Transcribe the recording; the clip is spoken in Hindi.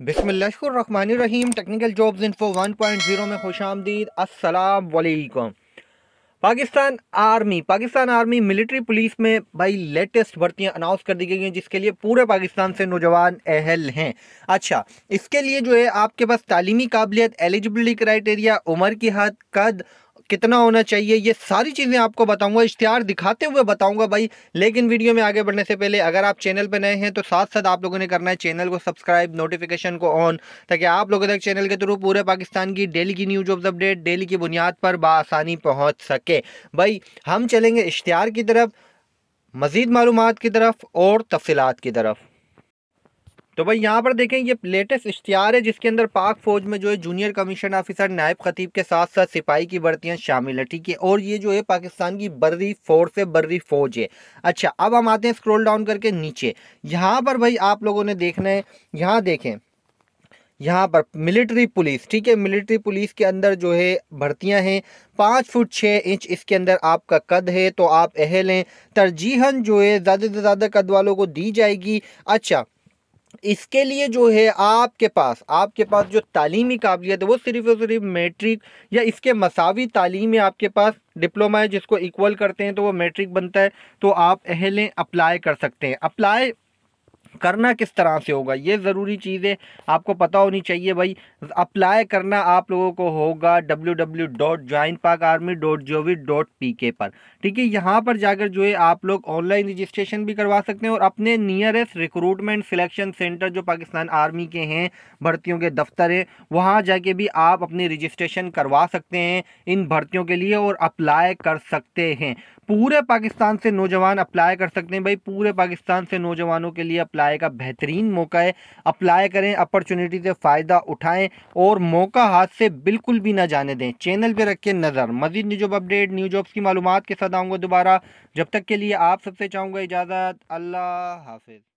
बिसमीम टेक्निकल जॉब्स इन्फो 1.0 में खुश आमदीद वालेकुम Pakistan army Pakistan army military police में भाई लेटेस्ट भर्तियां अनाउंस कर दी गई हैं जिसके लिए पूरे पाकिस्तान से नौजवान अहल हैं अच्छा इसके लिए जो है आपके पास तालीमी काबिलियत एलिजिबिलिटी क्राइटेरिया उम्र की हद कद कितना होना चाहिए ये सारी चीज़ें आपको बताऊंगा इश्तहार दिखाते हुए बताऊंगा भाई लेकिन वीडियो में आगे बढ़ने से पहले अगर आप चैनल पर नए हैं तो साथ साथ आप लोगों ने करना है चैनल को सब्सक्राइब नोटिफिकेशन को ऑन ताकि आप लोगों तक चैनल के थ्रू पूरे पाकिस्तान की डेली की न्यूज ऑफ अपडेट डेली की बुनियाद पर बसानी पहुँच सके भाई हम चलेंगे इश्तहार की तरफ मज़ीद मालूम की तरफ और तफसीत की तरफ तो भाई यहाँ पर देखें ये लेटेस्ट इश्तिहार है जिसके अंदर पाक फौज में जो है जूनियर कमीशन ऑफिसर नायब खतीब के साथ साथ सिपाही की भर्तियाँ शामिल है ठीक है और ये जो है पाकिस्तान की बर्री फोर्स है बर्री फौज है अच्छा अब हम आते हैं स्क्रॉल डाउन करके नीचे यहाँ पर भाई आप लोगों ने देखना है यहाँ देखें यहाँ पर मिलिट्री पुलिस ठीक है मिलिट्री पुलिस के अंदर जो है भर्तियाँ हैं पाँच फुट छः इंच इसके अंदर आपका कद है तो आप अहल हैं तरजीहन जो है ज़्यादा से ज़्यादा कद वालों को दी जाएगी अच्छा इसके लिए जो है आपके पास आपके पास जो तालीमी काबिलियत है वो सिर्फ़ और सिर्फ मैट्रिक या इसके मसावी तालीम है आपके पास डिप्लोमा है जिसको इक्वल करते हैं तो वो मैट्रिक बनता है तो आप अहलें अप्लाई कर सकते हैं अप्लाई करना किस तरह से होगा ये ज़रूरी चीज़ें आपको पता होनी चाहिए भाई अप्लाई करना आप लोगों को होगा W W dot join Pak army dot G O V dot P K पर ठीक है यहाँ पर जाकर जो है आप लोग ऑनलाइन रजिस्ट्रेशन भी करवा सकते हैं और अपने नियरेस्ट रिक्रूटमेंट सिलेक्शन सेंटर जो पाकिस्तान आर्मी के हैं भर्तियों के दफ्तर हैं वहाँ जाके भी आप अपनी रजिस्ट्रेशन करवा सकते हैं इन भर्तियों के लिए और अप्लाई कर सकते हैं पूरे पाकिस्तान से नौजवान अप्लाई कर सकते हैं भाई पूरे पाकिस्तान से नौजवानों के लिए अप्लाई का बेहतरीन मौका है अप्लाई करें अपॉर्चुनिटी से फ़ायदा उठाएं और मौका हाथ से बिल्कुल भी ना जाने दें चैनल पे रखें नज़र मजीद new job update new jobs की मालूम के साथ आऊँगा दोबारा जब तक के लिए आप सबसे चाहूँगा इजाज़त अल्लाह हाफिज़